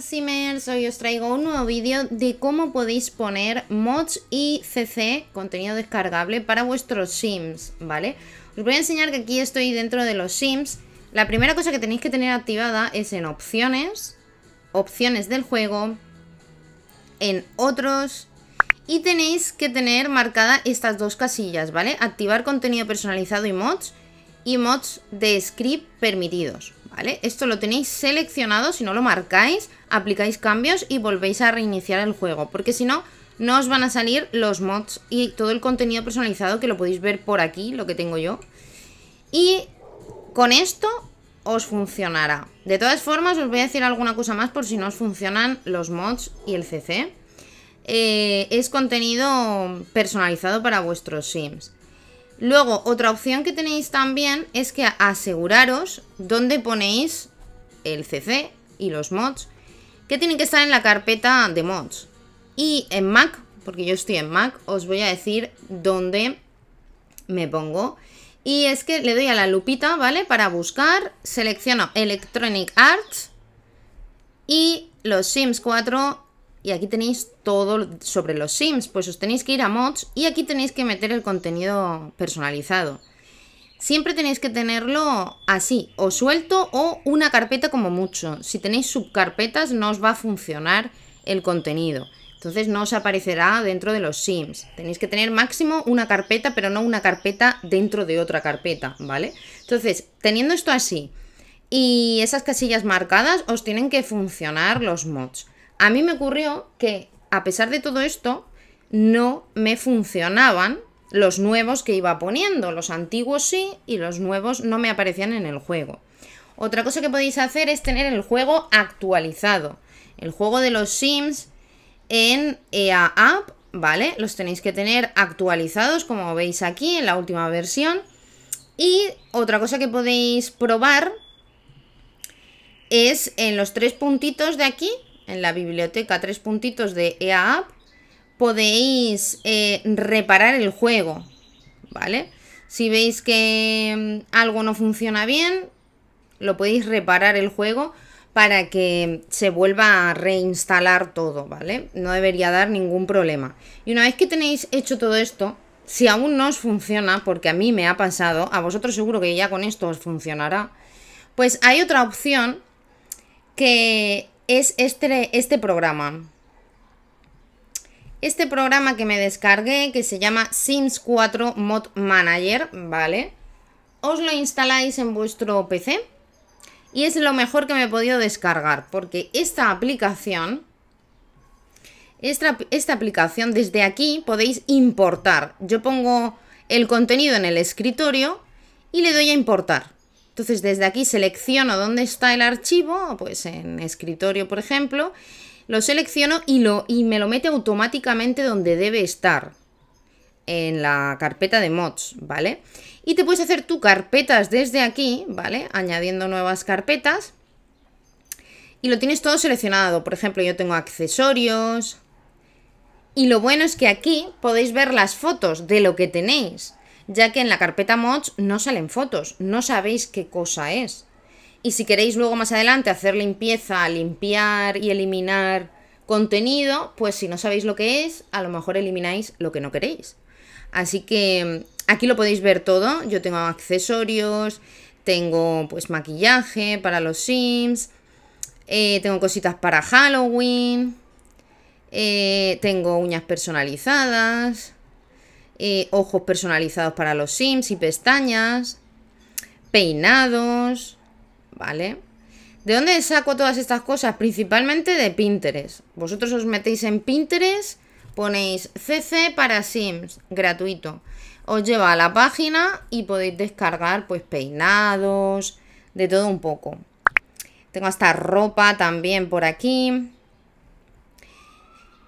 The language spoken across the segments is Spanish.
Simmers, hoy os traigo un nuevo vídeo de cómo podéis poner mods y CC, contenido descargable, para vuestros Sims, ¿vale? Os voy a enseñar que aquí estoy dentro de los Sims. La primera cosa que tenéis que tener activada es en opciones, opciones del juego, en otros, y tenéis que tener marcada estas dos casillas, ¿vale? Activar contenido personalizado y mods, y mods de script permitidos. Esto lo tenéis seleccionado, si no lo marcáis, aplicáis cambios y volvéis a reiniciar el juego, porque si no, no os van a salir los mods y todo el contenido personalizado que lo podéis ver por aquí, lo que tengo yo. Y con esto os funcionará. De todas formas, os voy a decir alguna cosa más por si no os funcionan los mods y el CC. Eh, es contenido personalizado para vuestros sims. Luego, otra opción que tenéis también es que aseguraros dónde ponéis el CC y los mods, que tienen que estar en la carpeta de mods. Y en Mac, porque yo estoy en Mac, os voy a decir dónde me pongo. Y es que le doy a la lupita, ¿vale? Para buscar, selecciono Electronic Arts y los Sims 4 y aquí tenéis todo sobre los Sims, pues os tenéis que ir a mods y aquí tenéis que meter el contenido personalizado. Siempre tenéis que tenerlo así, o suelto o una carpeta como mucho. Si tenéis subcarpetas no os va a funcionar el contenido. Entonces no os aparecerá dentro de los Sims. Tenéis que tener máximo una carpeta, pero no una carpeta dentro de otra carpeta, ¿vale? Entonces, teniendo esto así y esas casillas marcadas, os tienen que funcionar los mods a mí me ocurrió que, a pesar de todo esto, no me funcionaban los nuevos que iba poniendo. Los antiguos sí y los nuevos no me aparecían en el juego. Otra cosa que podéis hacer es tener el juego actualizado. El juego de los Sims en EA App, ¿vale? Los tenéis que tener actualizados, como veis aquí, en la última versión. Y otra cosa que podéis probar es en los tres puntitos de aquí, en la biblioteca tres puntitos de EA App, podéis eh, reparar el juego, ¿vale? Si veis que mm, algo no funciona bien, lo podéis reparar el juego para que se vuelva a reinstalar todo, ¿vale? No debería dar ningún problema. Y una vez que tenéis hecho todo esto, si aún no os funciona, porque a mí me ha pasado, a vosotros seguro que ya con esto os funcionará, pues hay otra opción que es este, este programa. Este programa que me descargué, que se llama Sims 4 Mod Manager, ¿vale? Os lo instaláis en vuestro PC y es lo mejor que me he podido descargar, porque esta aplicación, esta, esta aplicación desde aquí podéis importar. Yo pongo el contenido en el escritorio y le doy a importar. Entonces desde aquí selecciono dónde está el archivo, pues en escritorio por ejemplo, lo selecciono y, lo, y me lo mete automáticamente donde debe estar, en la carpeta de mods, ¿vale? Y te puedes hacer tú carpetas desde aquí, ¿vale? Añadiendo nuevas carpetas. Y lo tienes todo seleccionado. Por ejemplo, yo tengo accesorios. Y lo bueno es que aquí podéis ver las fotos de lo que tenéis ya que en la carpeta mods no salen fotos, no sabéis qué cosa es. Y si queréis luego más adelante hacer limpieza, limpiar y eliminar contenido, pues si no sabéis lo que es, a lo mejor elimináis lo que no queréis. Así que mm, aquí lo podéis ver todo, yo tengo accesorios, tengo pues maquillaje para los sims, eh, tengo cositas para Halloween, eh, tengo uñas personalizadas, eh, ojos personalizados para los sims y pestañas, peinados, ¿vale? ¿De dónde saco todas estas cosas? Principalmente de Pinterest. Vosotros os metéis en Pinterest, ponéis CC para Sims, gratuito. Os lleva a la página y podéis descargar pues peinados, de todo un poco. Tengo hasta ropa también por aquí.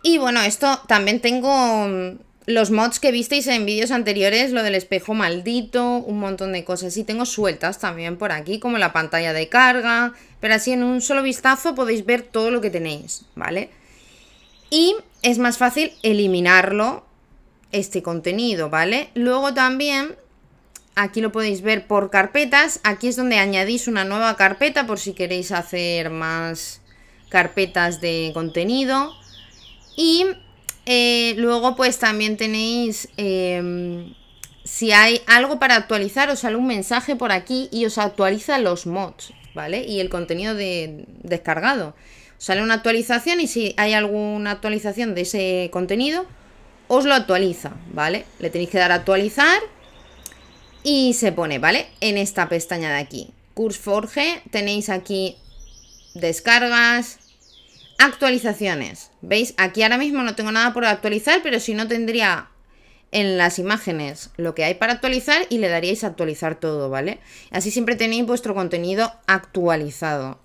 Y bueno, esto también tengo los mods que visteis en vídeos anteriores, lo del espejo maldito, un montón de cosas. Y tengo sueltas también por aquí, como la pantalla de carga. Pero así en un solo vistazo podéis ver todo lo que tenéis, ¿vale? Y es más fácil eliminarlo, este contenido, ¿vale? Luego también, aquí lo podéis ver por carpetas. Aquí es donde añadís una nueva carpeta por si queréis hacer más carpetas de contenido. Y eh, luego, pues también tenéis em, si hay algo para actualizar, os sale un mensaje por aquí y os actualiza los mods, ¿vale? Y el contenido de, descargado. sale una actualización y si hay alguna actualización de ese contenido, os lo actualiza, ¿vale? Le tenéis que dar actualizar y se pone, ¿vale? En esta pestaña de aquí. CurseForge, tenéis aquí descargas, Actualizaciones. ¿Veis? Aquí ahora mismo no tengo nada por actualizar, pero si no tendría en las imágenes lo que hay para actualizar y le daríais actualizar todo, ¿vale? Así siempre tenéis vuestro contenido actualizado.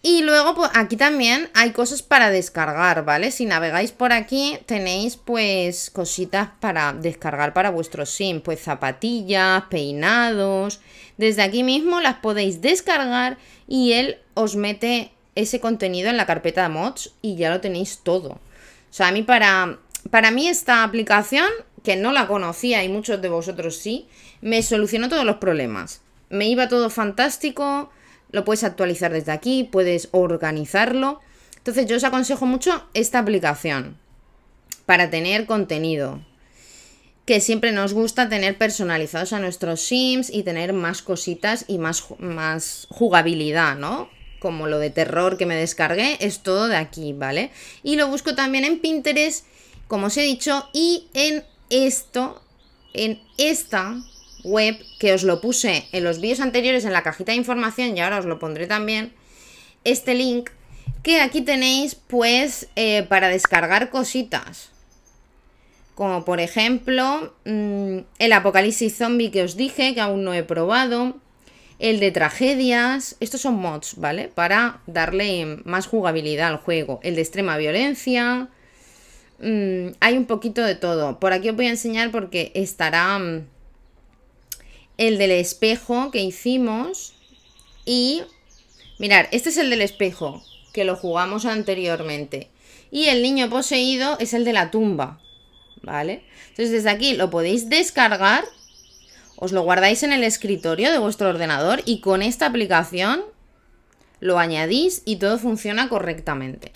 Y luego pues, aquí también hay cosas para descargar, ¿vale? Si navegáis por aquí tenéis pues cositas para descargar para vuestro sim, pues zapatillas, peinados. Desde aquí mismo las podéis descargar y él os mete ese contenido en la carpeta de mods y ya lo tenéis todo. O sea, a mí para, para mí esta aplicación, que no la conocía y muchos de vosotros sí, me solucionó todos los problemas. Me iba todo fantástico, lo puedes actualizar desde aquí, puedes organizarlo. Entonces yo os aconsejo mucho esta aplicación para tener contenido, que siempre nos gusta tener personalizados a nuestros sims y tener más cositas y más, más jugabilidad, ¿no? como lo de terror que me descargué, es todo de aquí, ¿vale? Y lo busco también en Pinterest, como os he dicho, y en esto, en esta web, que os lo puse en los vídeos anteriores en la cajita de información y ahora os lo pondré también, este link, que aquí tenéis pues eh, para descargar cositas. Como por ejemplo mm, el apocalipsis zombie que os dije, que aún no he probado el de tragedias, estos son mods, ¿vale? Para darle más jugabilidad al juego, el de extrema violencia, mm, hay un poquito de todo. Por aquí os voy a enseñar porque estará mm, el del espejo que hicimos y... Mirar, este es el del espejo, que lo jugamos anteriormente. Y el niño poseído es el de la tumba, ¿vale? Entonces desde aquí lo podéis descargar os lo guardáis en el escritorio de vuestro ordenador y con esta aplicación lo añadís y todo funciona correctamente.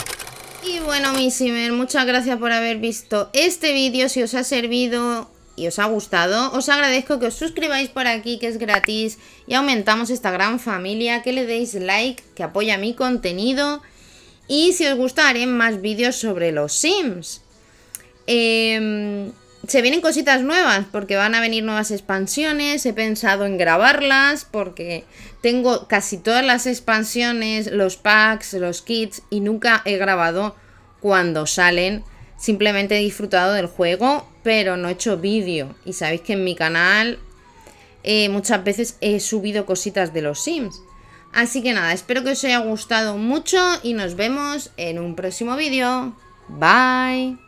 Y bueno, mis Simmer, muchas gracias por haber visto este vídeo. Si os ha servido y os ha gustado, os agradezco que os suscribáis por aquí, que es gratis, y aumentamos esta gran familia, que le deis like, que apoya mi contenido, y si os gusta haré más vídeos sobre los Sims. Eh, se vienen cositas nuevas porque van a venir nuevas expansiones. He pensado en grabarlas porque tengo casi todas las expansiones, los packs, los kits y nunca he grabado cuando salen. Simplemente he disfrutado del juego, pero no he hecho vídeo. Y sabéis que en mi canal eh, muchas veces he subido cositas de los Sims. Así que nada, espero que os haya gustado mucho y nos vemos en un próximo vídeo. Bye.